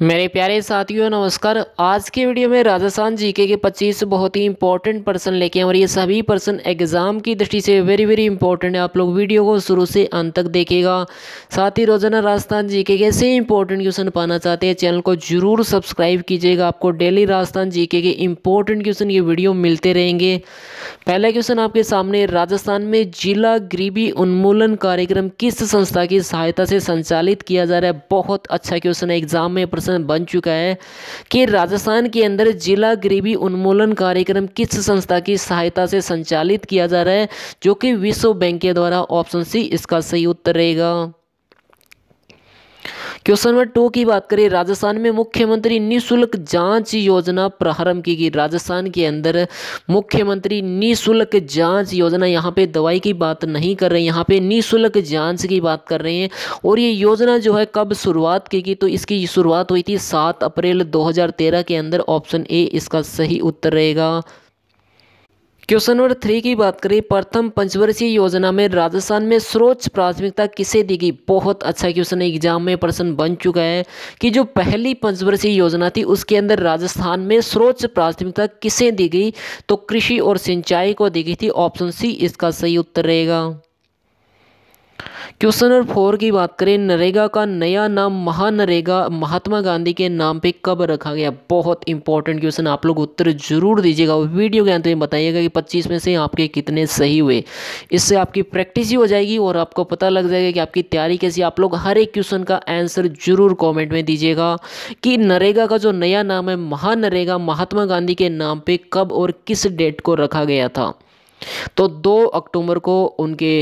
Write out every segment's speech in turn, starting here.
मेरे प्यारे साथियों नमस्कार आज के वीडियो में राजस्थान जीके के 25 बहुत ही इंपॉर्टेंट पर्सन लेके हैं और ये सभी पर्सन एग्ज़ाम की दृष्टि से वेरी वेरी इंपॉर्टेंट है आप लोग वीडियो को शुरू से अंत तक देखेगा साथ ही रोजाना राजस्थान जीके के ऐसे इंपॉर्टेंट क्वेश्चन पाना चाहते हैं चैनल को जरूर सब्सक्राइब कीजिएगा आपको डेली राजस्थान जी के इंपॉर्टेंट क्वेश्चन ये वीडियो मिलते रहेंगे पहला क्वेश्चन आपके सामने राजस्थान में जिला गरीबी उन्मूलन कार्यक्रम किस संस्था की सहायता से संचालित किया जा रहा है बहुत अच्छा क्वेश्चन है एग्जाम में शासन बन चुका है कि राजस्थान के अंदर जिला गरीबी उन्मूलन कार्यक्रम किस संस्था की सहायता से संचालित किया जा रहा है जो कि विश्व बैंक के द्वारा ऑप्शन सी इसका सही उत्तर रहेगा क्वेश्चन नंबर टू की बात करें राजस्थान में मुख्यमंत्री निःशुल्क जांच योजना प्रारंभ की गई राजस्थान के अंदर मुख्यमंत्री निःशुल्क जांच योजना यहाँ पे दवाई की बात नहीं कर रहे हैं यहाँ पे निःशुल्क जांच की बात कर रहे हैं और ये योजना जो है कब शुरुआत की गई तो इसकी शुरुआत हुई थी सात अप्रैल दो के अंदर ऑप्शन ए इसका सही उत्तर रहेगा क्वेश्चन नंबर थ्री की बात करें प्रथम पंचवर्षीय योजना में राजस्थान में सर्वोच्च प्राथमिकता किसे दी गई बहुत अच्छा क्वेश्चन है एग्जाम में प्रश्न बन चुका है कि जो पहली पंचवर्षीय योजना थी उसके अंदर राजस्थान में सर्वोच्च प्राथमिकता किसे दी गई तो कृषि और सिंचाई को दी गई थी ऑप्शन सी इसका सही उत्तर रहेगा क्वेश्चन नंबर फोर की बात करें नरेगा का नया नाम महानरेगा महात्मा गांधी के नाम पे कब रखा गया बहुत इंपॉर्टेंट क्वेश्चन आप लोग उत्तर जरूर दीजिएगा वीडियो के अंत में बताइएगा कि 25 में से आपके कितने सही हुए इससे आपकी प्रैक्टिस ही हो जाएगी और आपको पता लग जाएगा कि आपकी तैयारी कैसी आप लोग हर एक क्वेश्चन का आंसर जरूर कॉमेंट में दीजिएगा कि नरेगा का जो नया नाम है महानरेगा महात्मा गांधी के नाम पर कब और किस डेट को रखा गया था तो 2 अक्टूबर को उनके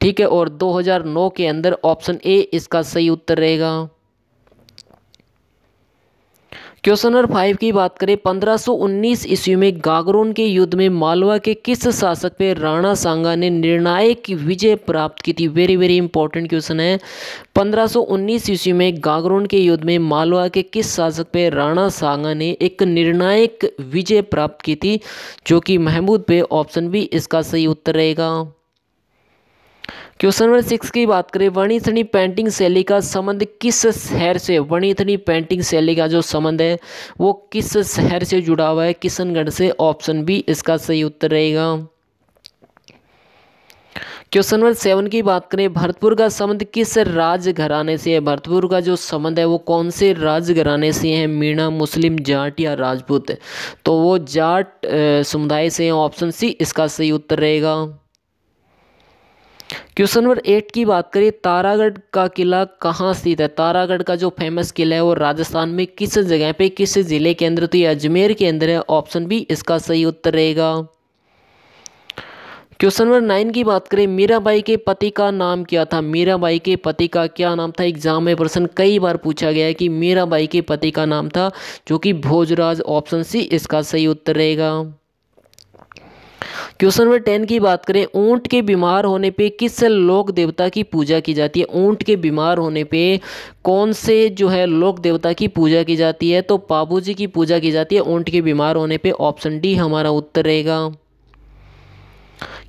ठीक है और 2009 के अंदर ऑप्शन ए इसका सही उत्तर रहेगा क्वेश्चन नंबर फाइव की बात करें 1519 ईस्वी में गागरोन के युद्ध में मालवा के किस शासक पे राणा सांगा ने निर्णायक विजय प्राप्त की थी वेरी वेरी इंपॉर्टेंट क्वेश्चन है 1519 ईस्वी में गागरोन के युद्ध में मालवा के किस शासक पे राणा सांगा ने एक निर्णायक विजय प्राप्त की थी जो कि महमूद पे ऑप्शन बी इसका सही उत्तर रहेगा क्वेश्चन नंबर सिक्स की बात करें वणिथनी पेंटिंग शैली का संबंध किस शहर से वर्णिथनी पेंटिंग शैली का जो संबंध है वो किस शहर से जुड़ा हुआ है किशनगढ़ से ऑप्शन बी इसका सही उत्तर रहेगा क्वेश्चन नंबर सेवन की बात करें भरतपुर का संबंध किस राजघराने से है भरतपुर का जो संबंध है वो कौन से राजघराने से है मीणा मुस्लिम जाट या राजपूत तो वो जाट समुदाय से हैं ऑप्शन सी इसका सही उत्तर रहेगा क्वेश्चन नंबर एट की बात करें तारागढ़ का किला कहाँ स्थित है तारागढ़ का जो फेमस किला है वो राजस्थान में किस जगह पे किस ज़िले के अंदर तो ये अजमेर के अंदर है ऑप्शन बी इसका सही उत्तर रहेगा क्वेश्चन नंबर नाइन की बात करें मीराबाई के पति का नाम क्या था मीराबाई के पति का क्या नाम था एग्जाम में प्रश्न कई बार पूछा गया है कि मीराबाई के पति का नाम था जो कि भोजराज ऑप्शन सी इसका सही उत्तर रहेगा क्वेश्चन नंबर टेन की बात करें ऊँट के बीमार होने पे किस लोक देवता की पूजा की जाती है ऊँट के बीमार होने पे कौन से जो है लोक देवता की पूजा की जाती है तो बाबू की पूजा की जाती है ऊँट के बीमार होने पर ऑप्शन डी हमारा उत्तर रहेगा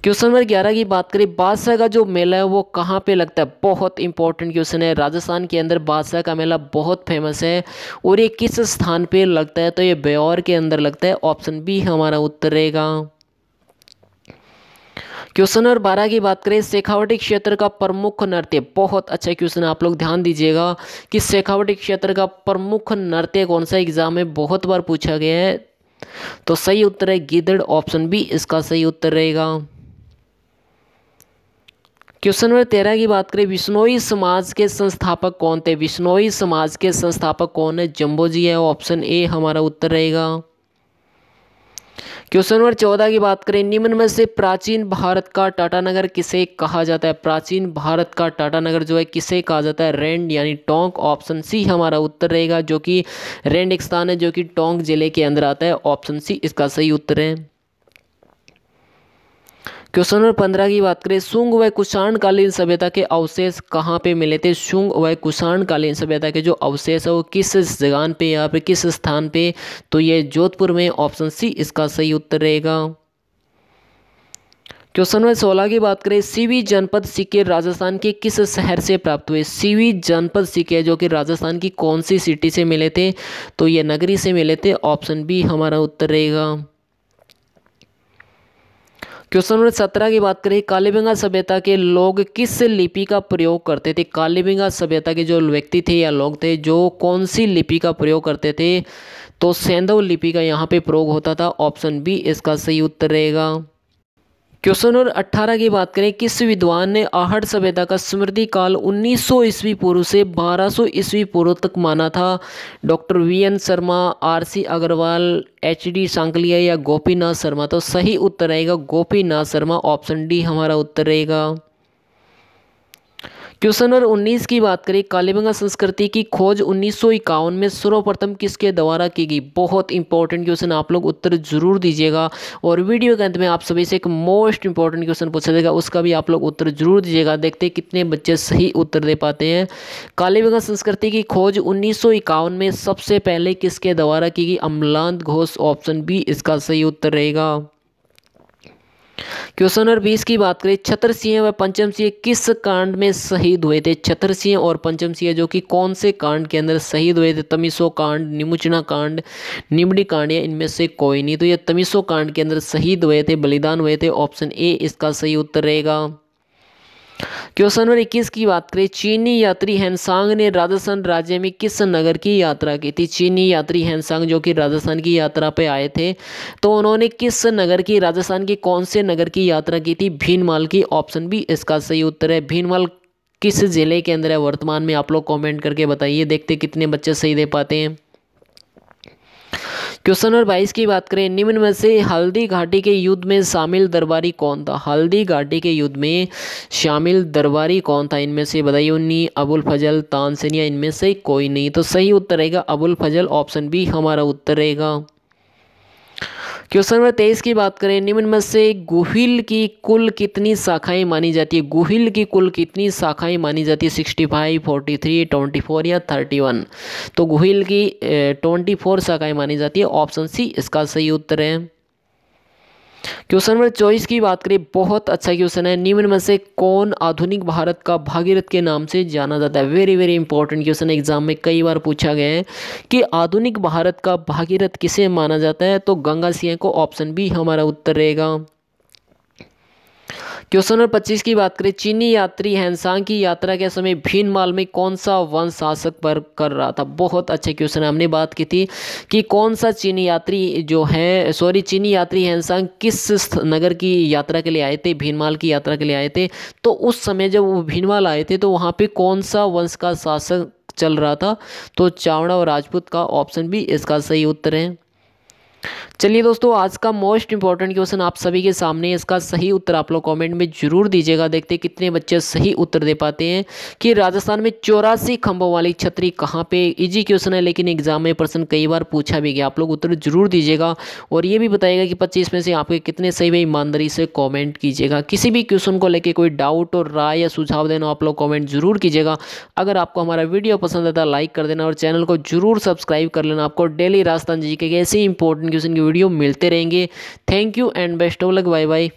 क्वेश्चन नंबर ग्यारह की बात करें बादशाह का जो मेला है वो कहाँ पे लगता है बहुत इंपॉर्टेंट क्वेश्चन है राजस्थान के अंदर बादशाह का मेला बहुत फेमस है और ये किस स्थान पे लगता है तो ये ब्योर के अंदर लगता है ऑप्शन बी हमारा उत्तर रहेगा क्वेश्चन नंबर बारह की बात करें शेखावटी क्षेत्र का प्रमुख नृत्य बहुत अच्छा क्वेश्चन है आप लोग ध्यान दीजिएगा कि शेखावटी क्षेत्र का प्रमुख नृत्य कौन सा एग्जाम में बहुत बार पूछा गया है तो सही उत्तर है गिदड़ ऑप्शन बी इसका सही उत्तर रहेगा क्वेश्चन नंबर तेरह की बात करें विश्नोई समाज के संस्थापक कौन थे विश्नोई समाज के संस्थापक कौन है जम्बो जी है ऑप्शन ए हमारा उत्तर रहेगा क्वेश्चन नंबर चौदह की बात करें निम्न में से प्राचीन भारत का टाटानगर किसे कहा जाता है प्राचीन भारत का टाटा नगर जो है किसे कहा जाता है रेंड यानी टोंक ऑप्शन सी हमारा उत्तर रहेगा जो कि रेंड एक स्थान है जो कि टोंक जिले के अंदर आता है ऑप्शन सी इसका सही उत्तर है क्वेश्चन नंबर पंद्रह की बात करें शुंग व कुषाणकालीन सभ्यता के अवशेष कहाँ पे मिले थे शुंग व कुषाणकालीन सभ्यता के जो अवशेष है वो किस जगह पे यहाँ पे किस स्थान पे तो ये जोधपुर में ऑप्शन सी इसका सही उत्तर रहेगा क्वेश्चन नंबर सोलह की बात करें सीवी जनपद सिक्के राजस्थान के किस शहर से प्राप्त हुए सीवी जनपद सिक्के जो कि राजस्थान की कौन सी सिटी से मिले थे तो ये नगरी से मिले थे ऑप्शन बी हमारा उत्तर रहेगा क्वेश्चन नंबर सत्रह की बात करें कालीबंगा सभ्यता के लोग किस लिपि का प्रयोग करते थे कालीबंगा सभ्यता के जो व्यक्ति थे या लोग थे जो कौन सी लिपि का प्रयोग करते थे तो सेंधव लिपि का यहाँ पे प्रयोग होता था ऑप्शन बी इसका सही उत्तर रहेगा क्वेश्चन नंबर 18 की बात करें किस विद्वान ने आहट सभ्यता का स्मृति काल 1900 ईस्वी पूर्व से 1200 ईस्वी पूर्व तक माना था doctor V N Sharma R C Agrawal H D Sankalia या गोपीनाथ शर्मा तो सही उत्तर रहेगा गोपीनाथ शर्मा ऑप्शन डी हमारा उत्तर रहेगा क्वेश्चन नंबर उन्नीस की बात करें कालीबंगा संस्कृति की खोज उन्नीस में सर्वप्रथम किसके द्वारा की गई बहुत इंपॉर्टेंट क्वेश्चन आप लोग उत्तर जरूर दीजिएगा और वीडियो के अंत में आप सभी से एक मोस्ट इंपॉर्टेंट क्वेश्चन पूछा जाएगा उसका भी आप लोग उत्तर जरूर दीजिएगा देखते कितने बच्चे सही उत्तर दे पाते हैं कालीबंगा संस्कृति की खोज उन्नीस में सबसे पहले किसके द्वारा की गई अम्लांत घोष ऑप्शन बी इसका सही उत्तर रहेगा क्वेश्चन नंबर बीस की बात करें छत्र सिंह व पंचम सिंह किस कांड में शहीद हुए थे छत्र सिंह और पंचम सिंह जो कि कौन से कांड के अंदर शहीद हुए थे तमिसो कांड निमुचना कांड निमड़ी कांड या इनमें से कोई नहीं तो ये तमिसो कांड के अंदर शहीद हुए थे बलिदान हुए थे ऑप्शन ए इसका सही उत्तर रहेगा क्वेश्चन नंबर इक्कीस की बात करें चीनी यात्री हैंसांग ने राजस्थान राज्य में किस नगर की यात्रा की थी चीनी यात्री हैंसांग जो कि राजस्थान की यात्रा पर आए थे तो उन्होंने किस नगर की राजस्थान के कौन से नगर की यात्रा की थी भीनमाल की ऑप्शन भी इसका सही उत्तर है भीनमाल किस ज़िले के अंदर है वर्तमान में आप लोग कमेंट करके बताइए देखते कितने बच्चे सही दे पाते हैं क्वेश्चन नंबर बाईस की बात करें निम्न में से हल्दी घाटी के युद्ध में शामिल दरबारी कौन था हल्दी घाटी के युद्ध में शामिल दरबारी कौन था इनमें से बताइए उन्नी अबुल फजल तानसेनिया इनमें से कोई नहीं तो सही उत्तर रहेगा अबुल फजल ऑप्शन बी हमारा उत्तर रहेगा क्वेश्चन नंबर तेईस की बात करें निम्न में से गोहिल की कुल कितनी शाखाएं मानी जाती है गोहिल की कुल कितनी शाखाएं मानी जाती है sixty five forty three twenty four या थर्टी वन तो गोहिल की ट्वेंटी फोर शाखाएं मानी जाती है ऑप्शन सी इसका सही उत्तर है क्वेश्चन नंबर चौबीस की बात करें बहुत अच्छा क्वेश्चन है निम्न में से कौन आधुनिक भारत का भागीरथ के नाम से जाना जाता है very very important question exam में कई बार पूछा गया है कि आधुनिक भारत का भागीरथ किसे माना जाता है तो गंगा सिंह को ऑप्शन बी हमारा उत्तर रहेगा क्वेश्चन नंबर पच्चीस की बात करें चीनी यात्री हैंसांग की यात्रा के समय भीन माल में कौन सा वन शासक पर कर रहा था बहुत अच्छे क्वेश्चन हमने बात की थी कि कौन सा चीनी यात्री जो है सॉरी चीनी यात्री हैंसांग किस नगर की यात्रा के लिए आए थे भीनमाल की यात्रा के लिए आए थे तो उस समय जब वो भीनमाल आए थे तो वहाँ पर कौन सा वंश का शासक चल रहा था तो चावड़ा और राजपूत का ऑप्शन भी इसका सही उत्तर है चलिए दोस्तों आज का मोस्ट इंपॉर्टेंट क्वेश्चन आप सभी के सामने इसका सही उत्तर आप लोग कमेंट में जरूर दीजिएगा देखते कितने बच्चे सही उत्तर दे पाते हैं कि राजस्थान में चौरासी खंभों वाली छतरी कहाँ पे इजी क्वेश्चन है लेकिन एग्जाम में प्रश्न कई बार पूछा भी गया आप लोग उत्तर जरूर दीजिएगा और ये भी बताइएगा कि पच्चीस में से आपके कितने सही में ईमानदारी से कॉमेंट कीजिएगा किसी भी क्वेश्चन को लेकर कोई डाउट और राय या सुझाव देना आप लोग कॉमेंट जरूर कीजिएगा अगर आपको हमारा वीडियो पसंद आता लाइक कर देना और चैनल को जरूर सब्सक्राइब कर लेना आपको डेली राजस्थान जी के ऐसे इंपॉर्टेंट क्वेश्चन की वीडियो मिलते रहेंगे thank you and best of luck bye bye